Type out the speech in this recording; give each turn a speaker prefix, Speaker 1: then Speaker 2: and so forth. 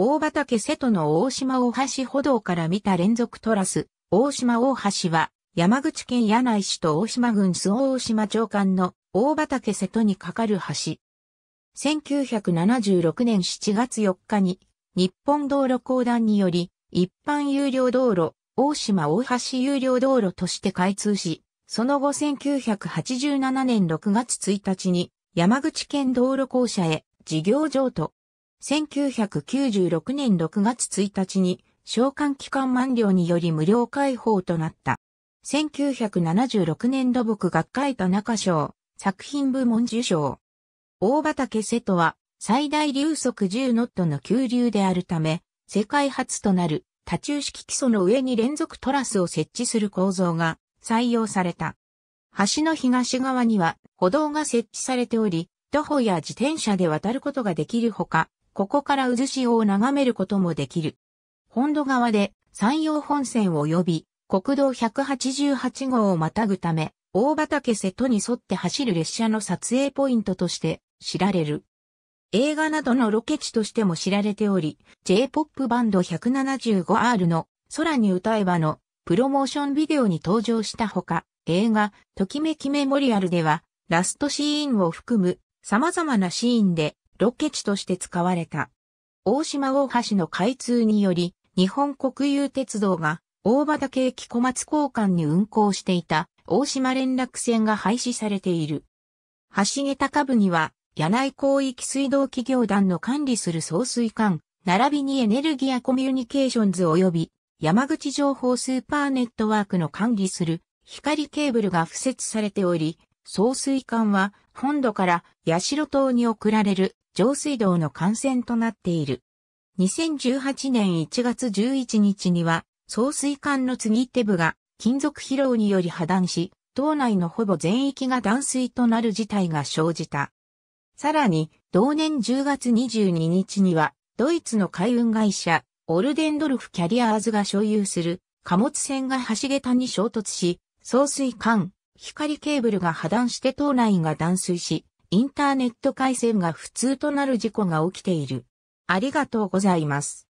Speaker 1: 大畑瀬戸の大島大橋歩道から見た連続トラス、大島大橋は、山口県柳井市と大島郡周大島町間の大畑瀬戸に架かる橋。1976年7月4日に、日本道路公団により、一般有料道路、大島大橋有料道路として開通し、その後1987年6月1日に、山口県道路公社へ、事業譲渡、1996年6月1日に召喚期間満了により無料開放となった。1976年土木学会田中賞、作品部門受賞。大畑瀬戸は最大流速10ノットの急流であるため、世界初となる多中式基礎の上に連続トラスを設置する構造が採用された。橋の東側には歩道が設置されており、徒歩や自転車で渡ることができるほか、ここから渦潮を眺めることもできる。本土側で山陽本線及び国道188号をまたぐため、大畑瀬戸に沿って走る列車の撮影ポイントとして知られる。映画などのロケ地としても知られており、J-POP バンド 175R の空に歌えばのプロモーションビデオに登場したほか、映画、ときめきメモリアルでは、ラストシーンを含む様々なシーンでロケ地として使われた。大島大橋の開通により、日本国有鉄道が大畑駅小松交換に運行していた大島連絡船が廃止されている。橋桁下部には、柳井広域水道企業団の管理する送水管、並びにエネルギアコミュニケーションズ及び山口情報スーパーネットワークの管理する光ケーブルが付設されており、送水管は本土から八代島に送られる上水道の感染となっている。2018年1月11日には、送水管の継ぎ手部が金属疲労により破断し、島内のほぼ全域が断水となる事態が生じた。さらに、同年10月22日には、ドイツの海運会社、オルデンドルフ・キャリアーズが所有する貨物船が橋桁に衝突し、送水管、光ケーブルが破断して島内が断水し、インターネット回線が不通となる事故が起きている。ありがとうございます。